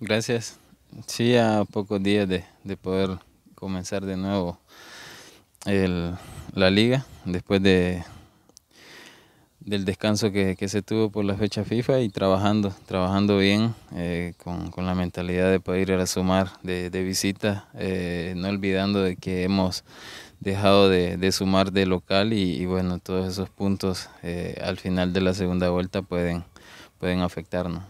Gracias. Sí, a pocos días de, poder comenzar de nuevo la liga, después de del descanso que, se tuvo por la fecha FIFA y trabajando, trabajando bien eh, con, la mentalidad de poder ir a sumar de, visita, eh, no olvidando de que hemos dejado de, sumar de local y, bueno, todos esos puntos eh, al final de la segunda vuelta pueden, pueden afectarnos.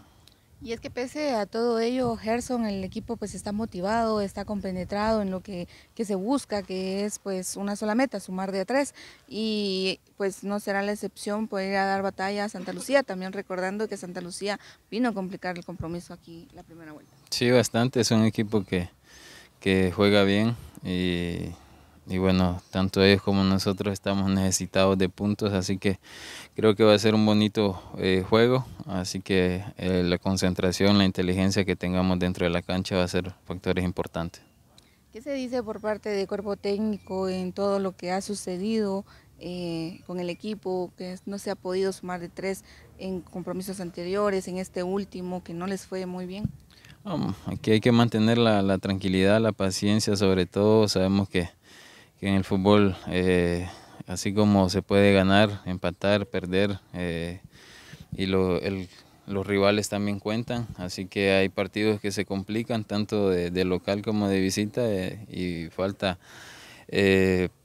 Y es que pese a todo ello, Gerson, el equipo pues está motivado, está compenetrado en lo que, se busca, que es pues una sola meta, sumar de a tres. Y pues no será la excepción poder ir a dar batalla a Santa Lucía, también recordando que Santa Lucía vino a complicar el compromiso aquí la primera vuelta. Sí, bastante, es un equipo que, que juega bien y y bueno, tanto ellos como nosotros estamos necesitados de puntos, así que creo que va a ser un bonito eh, juego, así que eh, la concentración, la inteligencia que tengamos dentro de la cancha va a ser factores importantes. ¿Qué se dice por parte del cuerpo técnico en todo lo que ha sucedido eh, con el equipo, que no se ha podido sumar de tres en compromisos anteriores, en este último que no les fue muy bien? aquí hay que mantener la tranquilidad, la paciencia sobre todo, sabemos que que en el fútbol, eh, así como se puede ganar, empatar, perder, eh, y los rivales también cuentan, así que hay partidos que se complican tanto de, local como de visita eh, y falta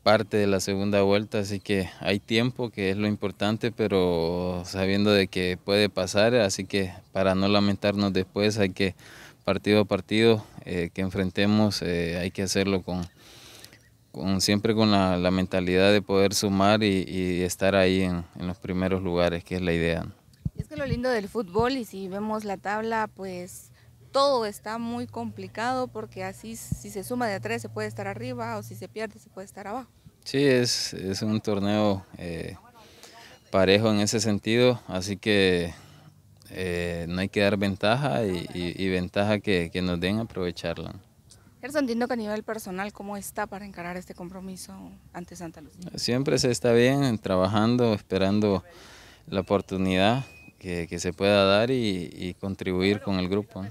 parte de la segunda vuelta, así que hay tiempo que es lo importante, pero sabiendo de que puede pasar, así que para no lamentarnos después hay que partido a partido que enfrentemos, hay que hacerlo con, siempre con la, mentalidad de poder sumar y, estar ahí en, los primeros lugares, que es la idea. Es que lo lindo del fútbol, y si vemos la tabla, pues todo está muy complicado porque así si se suma de a tres se puede estar arriba o si se pierde se puede estar abajo. Sí, es, es un torneo eh, parejo en ese sentido, así que eh, no hay que dar ventaja y, ventaja que, que nos den aprovecharla. Gerson, entiendo que a nivel personal, ¿cómo está para encarar este compromiso ante Santa Lucía? Siempre se está bien, trabajando, esperando la oportunidad que, que se pueda dar y, contribuir con el grupo.